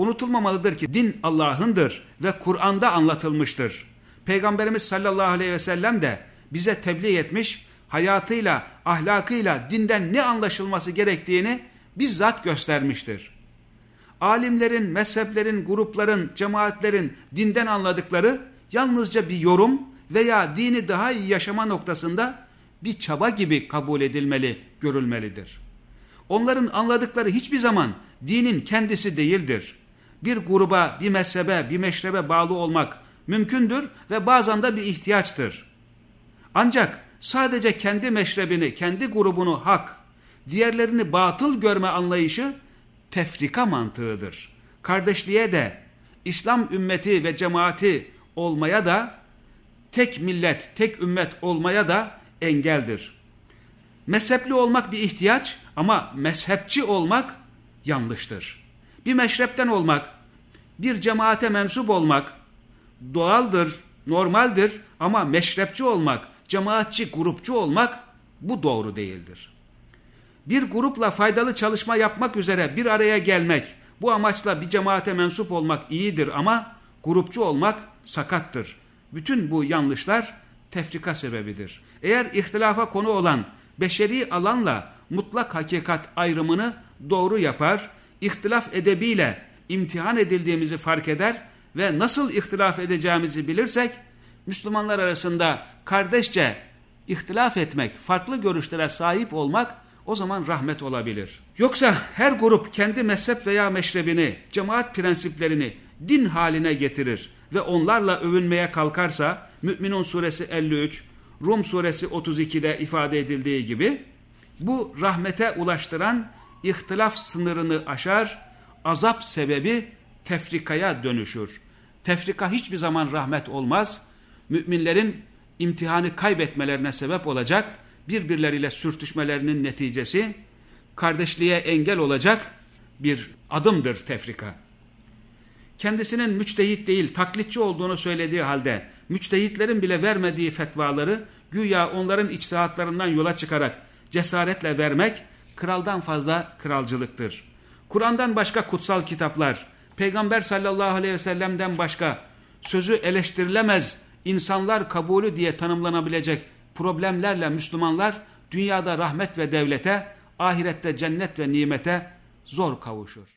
Unutulmamalıdır ki din Allah'ındır ve Kur'an'da anlatılmıştır. Peygamberimiz sallallahu aleyhi ve sellem de bize tebliğ etmiş, hayatıyla, ahlakıyla dinden ne anlaşılması gerektiğini bizzat göstermiştir. Alimlerin, mezheplerin, grupların, cemaatlerin dinden anladıkları yalnızca bir yorum veya dini daha iyi yaşama noktasında bir çaba gibi kabul edilmeli, görülmelidir. Onların anladıkları hiçbir zaman dinin kendisi değildir bir gruba, bir mezhebe, bir meşrebe bağlı olmak mümkündür ve bazen de bir ihtiyaçtır. Ancak sadece kendi meşrebini, kendi grubunu hak, diğerlerini batıl görme anlayışı tefrika mantığıdır. Kardeşliğe de, İslam ümmeti ve cemaati olmaya da, tek millet, tek ümmet olmaya da engeldir. Mezhepli olmak bir ihtiyaç ama mezhepçi olmak yanlıştır bir meşrepten olmak, bir cemaate mensup olmak doğaldır, normaldir ama meşrepçi olmak, cemaatçi, grupçu olmak bu doğru değildir. Bir grupla faydalı çalışma yapmak üzere bir araya gelmek, bu amaçla bir cemaate mensup olmak iyidir ama grupçu olmak sakattır. Bütün bu yanlışlar tefrika sebebidir. Eğer ihtilafa konu olan beşeri alanla mutlak hakikat ayrımını doğru yapar ihtilaf edebiyle imtihan edildiğimizi fark eder ve nasıl ihtilaf edeceğimizi bilirsek Müslümanlar arasında kardeşçe ihtilaf etmek, farklı görüşlere sahip olmak o zaman rahmet olabilir. Yoksa her grup kendi mezhep veya meşrebini, cemaat prensiplerini din haline getirir ve onlarla övünmeye kalkarsa Müminun suresi 53, Rum suresi 32'de ifade edildiği gibi bu rahmete ulaştıran ihtilaf sınırını aşar, azap sebebi tefrikaya dönüşür. Tefrika hiçbir zaman rahmet olmaz. Müminlerin imtihanı kaybetmelerine sebep olacak, birbirleriyle sürtüşmelerinin neticesi, kardeşliğe engel olacak bir adımdır tefrika. Kendisinin müçtehit değil, taklitçi olduğunu söylediği halde, müçtehitlerin bile vermediği fetvaları, güya onların içtihatlarından yola çıkarak cesaretle vermek, kraldan fazla kralcılıktır. Kur'an'dan başka kutsal kitaplar, Peygamber sallallahu aleyhi ve sellem'den başka sözü eleştirilemez, insanlar kabulü diye tanımlanabilecek problemlerle Müslümanlar dünyada rahmet ve devlete, ahirette cennet ve nimete zor kavuşur.